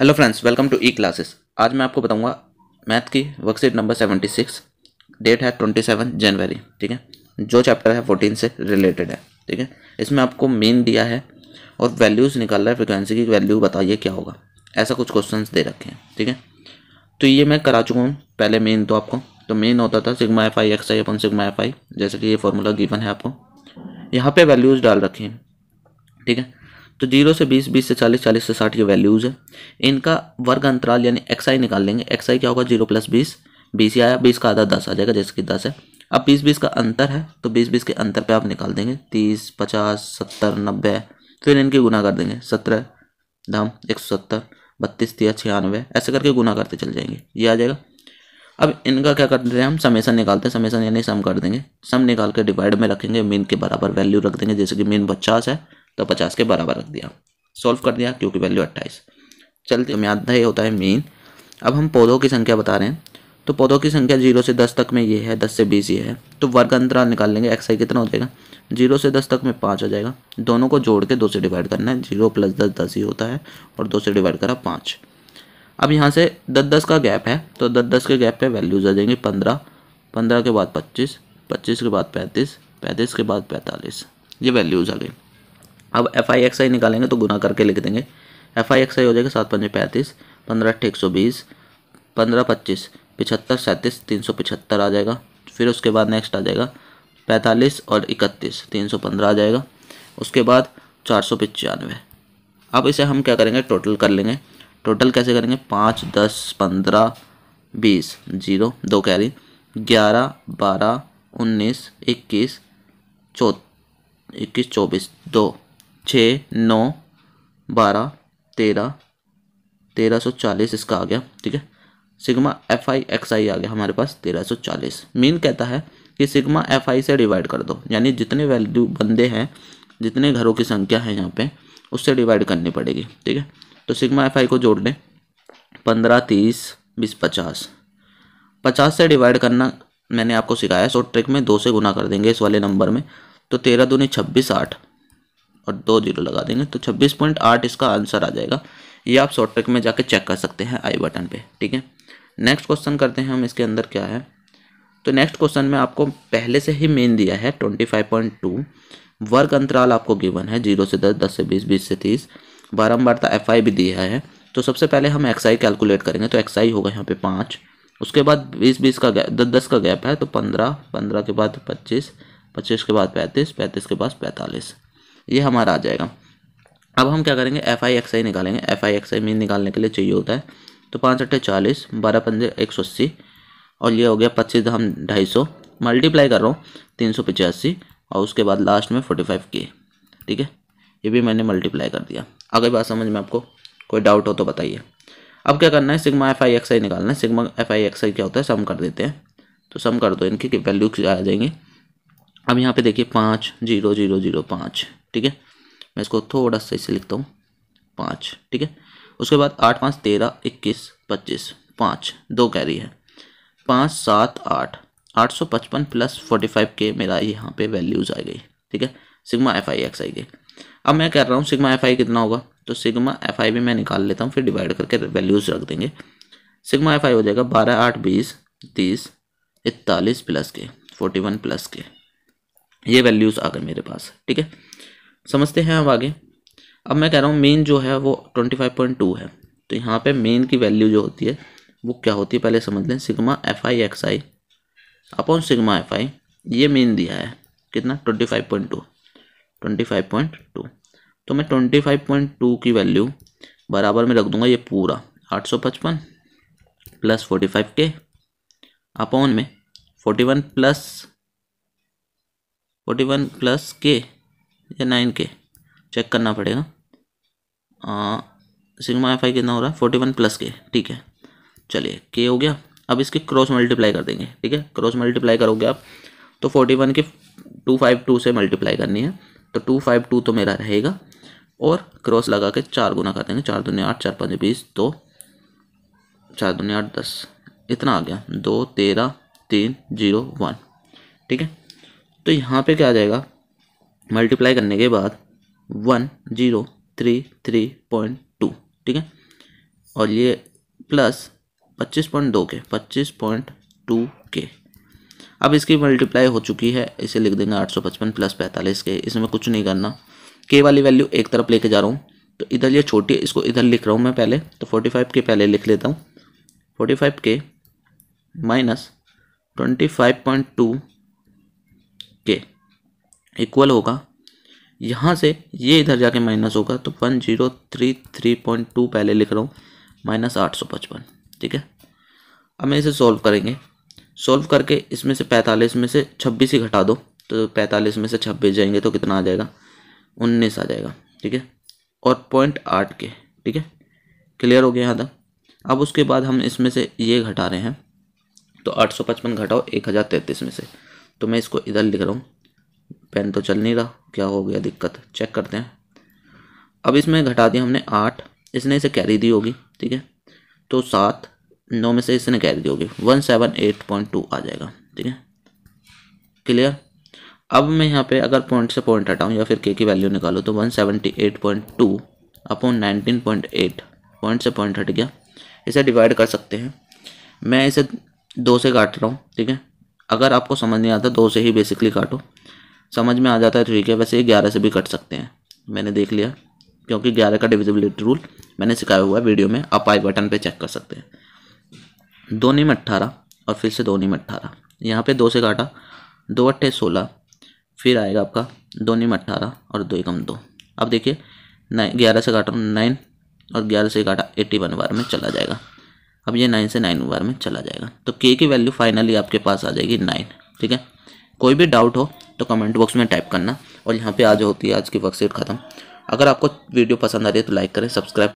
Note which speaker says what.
Speaker 1: hello friends welcome to E classes आज मैं आपको बताऊंगा मैथ की worksheet number seventy six date है ट्वेंटी सेवन जनवरी ठीक है जो चैप्टर है फोर्टीन से रिलेटेड है ठीक है इसमें आपको मेन दिया है और वैल्यूज़ निकाल रहा है फ्रिक्वेंसी की वैल्यू बताइए क्या होगा ऐसा कुछ क्वेश्चन दे रखे हैं ठीक है तो ये मैं करा चुका हूँ पहले मेन तो आपको तो मेन होता था sigma F I X I upon sigma F I जैसे कि ये फॉर्मूला गिवन है आपको यहाँ पर वैल्यूज़ डाल रखी हैं ठीक है तो जीरो से बीस बीस से चालीस चालीस से साठ ये वैल्यूज़ है इनका वर्ग अंतराल यानी एक्स आई निकाल लेंगे आई क्या होगा जीरो प्लस बीस बीस ही आया बीस का आधा दस आ जाएगा जैसे कि दस है अब बीस बीस का अंतर है तो बीस बीस के अंतर पर आप निकाल देंगे तीस पचास सत्तर नब्बे फिर इनकी गुना कर देंगे सत्रह धाम एक सौ सत्तर बत्तीस तीस छियानवे ऐसे करके गुना करते चल जाएंगे ये आ जाएगा अब इनका क्या करते हैं हम समेसन निकालते हैं समेसन यानी सम कर देंगे सम निकाल के डिवाइड में रखेंगे मीन के बराबर वैल्यू रख देंगे जैसे कि मीन पचास है तो पचास के बराबर रख दिया सॉल्व कर दिया क्योंकि वैल्यू अट्ठाईस चलते हमें तो आधा ये होता है मेन अब हम पौधों की संख्या बता रहे हैं तो पौधों की संख्या जीरो से दस तक में ये है दस से बीस ये है तो वर्ग अंतराल निकाल लेंगे एक्स आई कितना हो जाएगा जीरो से दस तक में पाँच हो जाएगा दोनों को जोड़ के दो से डिवाइड करना है जीरो प्लस दस दस ही होता है और दो से डिवाइड करा पाँच अब यहाँ से दस दस का गैप है तो दस दस के गैप पे वैल्यूज आ जाएंगे पंद्रह पंद्रह के बाद पच्चीस पच्चीस के बाद पैंतीस पैंतीस के बाद पैंतालीस ये वैल्यूज़ आ गई अब एफ आई एक्स आई निकालेंगे तो गुना करके लिख देंगे एफ आई एक्स आई हो जाएगा सात पंजे पैंतीस पंद्रह अट्ठे एक सौ बीस पंद्रह पच्चीस पिछहत्तर सैंतीस तीन सौ पिछहत्तर आ जाएगा फिर उसके बाद नेक्स्ट आ जाएगा पैंतालीस और इकतीस तीन सौ पंद्रह आ जाएगा उसके बाद चार सौ पचानवे अब इसे हम क्या करेंगे टोटल कर लेंगे टोटल कैसे करेंगे पाँच दस पंद्रह बीस जीरो दो कैरी ग्यारह बारह उन्नीस इक्कीस चौ इक्कीस चौबीस दो छः नौ बारह तेरह तेरह सौ चालीस इसका आ गया ठीक है sigma F I X I आ गया हमारे पास तेरह सौ चालीस मीन कहता है कि सिग्मा एफ आई से डिवाइड कर दो यानी जितने वैल्यू बंदे हैं जितने घरों की संख्या है यहाँ पे उससे डिवाइड करनी पड़ेगी ठीक है तो सिग्मा एफ आई को जोड़ लें पंद्रह तीस बीस पचास पचास से डिवाइड करना मैंने आपको सिखाया सो ट्रिक में दो से गुना कर देंगे इस वाले नंबर में तो तेरह दूनी छब्बीस आठ और दो जीरो लगा देंगे तो छब्बीस पॉइंट आठ इसका आंसर आ जाएगा ये आप शॉर्ट ट्रैक में जाके चेक कर सकते हैं आई बटन पे ठीक है नेक्स्ट क्वेश्चन करते हैं हम इसके अंदर क्या है तो नेक्स्ट क्वेश्चन में आपको पहले से ही मेन दिया है ट्वेंटी फाइव पॉइंट टू वर्ग अंतराल आपको गिवन है जीरो से दस दस से बीस बीस से तीस तो एफ आई भी दिया है तो सबसे पहले हम एक्स आई कैलकुलेट करेंगे तो एक्स आई होगा यहाँ पे पाँच उसके बाद बीस बीस का गैप दस दस का गैप है तो पंद्रह पंद्रह के बाद पच्चीस पच्चीस के बाद पैंतीस पैंतीस के बाद पैंतालीस ये हमारा आ जाएगा अब हम क्या करेंगे एफ आई एक्स आई निकालेंगे F I X I mean निकालने के लिए चाहिए होता है तो पाँच अट्ठे चालीस बारह पंद्रह एक सौ अस्सी और ये हो गया पच्चीस हम ढाई सौ मल्टीप्लाई कर रहा हूँ तीन सौ पचासी और उसके बाद लास्ट में फोर्टी फाइव के ठीक है ये भी मैंने मल्टीप्लाई कर दिया अगर बात समझ में आपको कोई डाउट हो तो बताइए अब क्या करना है sigma F I X I निकालना है sigma F I X I क्या होता है सम कर देते हैं तो सम कर दो इनकी वैल्यू आ जाएंगी अब यहाँ पे देखिए पाँच जीरो जीरो जीरो पाँच ठीक है मैं इसको थोड़ा सा इसे लिखता हूँ पाँच ठीक है उसके बाद आठ पाँच तेरह इक्कीस पच्चीस पाँच दो कैरी है पाँच सात आठ आठ सौ पचपन प्लस फोर्टी फाइव के मेरा यहाँ पे वैल्यूज़ आ गई ठीक है sigma F I X I गई अब मैं कह रहा हूँ सिग्मा एफ आई कितना होगा तो सिग्मा एफ आई भी मैं निकाल लेता हूँ फिर डिवाइड करके वैल्यूज़ रख देंगे सिग्मा एफ आई हो जाएगा बारह आठ बीस तीस इकतालीस प्लस के फोर्टी वन प्लस के ये वैल्यूज़ आ गए मेरे पास ठीक है समझते हैं अब आगे अब मैं कह रहा हूँ मेन जो है वो ट्वेंटी फाइव पॉइंट टू है तो यहाँ पे मेन की वैल्यू जो होती है वो क्या होती है पहले समझ लें sigma F I X I upon sigma F I ये मेन दिया है कितना twenty five point two twenty five point two तो मैं ट्वेंटी फाइव पॉइंट टू की वैल्यू बराबर में रख दूंगा ये पूरा आठ सौ पचपन प्लस फोर्टी फाइव के अपॉन में forty one plus forty one plus के या नाइन के चेक करना पड़ेगा सिग्मा एफ आई कितना हो रहा है फोर्टी वन प्लस के ठीक है चलिए के हो गया अब इसके क्रॉस मल्टीप्लाई कर देंगे ठीक है क्रॉस मल्टीप्लाई करोगे आप तो फोर्टी वन के टू फाइव टू से मल्टीप्लाई करनी है तो टू फाइव टू तो मेरा रहेगा और क्रॉस लगा के चार गुना कर देंगे चार दुनिया आठ चार पाँच बीस दो चार दुनिया आठ दस इतना आ गया दो तेरह तीन जीरो वन ठीक है तो यहाँ पे क्या आ जाएगा मल्टीप्लाई करने के बाद one zero three three point two ठीक है और ये प्लस पच्चीस पॉइंट दो के पच्चीस पॉइंट टू के अब इसकी मल्टीप्लाई हो चुकी है इसे लिख देंगे आठ सौ पचपन प्लस पैंतालीस के इसमें कुछ नहीं करना के वाली वैल्यू एक तरफ लेके जा रहा हूँ तो इधर ये छोटी इसको इधर लिख रहा हूँ मैं पहले तो फोर्टी फाइव के पहले लिख लेता हूँ फोर्टी फाइव के minus twenty five point two के इक्वल होगा यहाँ से ये इधर जाके माइनस होगा तो one zero three three point two पहले लिख रहा हूँ माइनस आठ सौ पचपन ठीक है अब मैं इसे सॉल्व करेंगे सॉल्व करके इसमें से पैंतालीस में से छब्बीस ही घटा दो तो पैंतालीस में से छब्बीस जाएंगे तो कितना आ जाएगा उन्नीस आ जाएगा ठीक है और पॉइंट आठ के ठीक है क्लियर हो गया यहाँ तक अब उसके बाद हम इसमें से ये घटा रहे हैं तो आठ सौ पचपन घटाओ एक हज़ार तैंतीस में से तो मैं इसको इधर लिख रहा हूँ पेन तो चल नहीं रहा क्या हो गया दिक्कत चेक करते हैं अब इसमें घटा दिया हमने आठ इसने इसे कैरी दी होगी ठीक है तो सात नौ में से इसने कैरी दी होगी one seven eight point two आ जाएगा ठीक है क्लियर अब मैं यहाँ पे अगर पॉइंट से पॉइंट हटाऊँ या फिर के की वैल्यू निकालो तो one seventy eight point two upon nineteen point eight point से पॉइंट हट गया इसे डिवाइड कर सकते हैं मैं इसे दो से काट रहा हूँ ठीक है अगर आपको समझ नहीं आता दो से ही बेसिकली काटो समझ में आ जाता है ठीक है वैसे ही ग्यारह से भी कट सकते हैं मैंने देख लिया क्योंकि ग्यारह का डिविजिबिलिटी रूल मैंने सिखाया हुआ है वीडियो में आप आई बटन पर चेक कर सकते हैं दो नीम अट्ठारह और फिर से दो नीम अट्ठारह यहाँ पर दो से काटा दो अट्ठे सोलह फिर आएगा आपका दो नीम अट्ठारह और दो एकम दो अब देखिए नाइन ग्यारह से काटा नाइन और ग्यारह से काटा एट्टी वन बार में चला जाएगा अब ये नाइन से नाइन बार में चला जाएगा तो के की वैल्यू फाइनली आपके पास आ जाएगी नाइन ठीक है कोई भी डाउट हो तो कमेंट बॉक्स में टाइप करना और यहाँ पे आज होती है आज की वर्कशीट खत्म अगर आपको वीडियो पसंद आ रही है तो लाइक करें सब्सक्राइब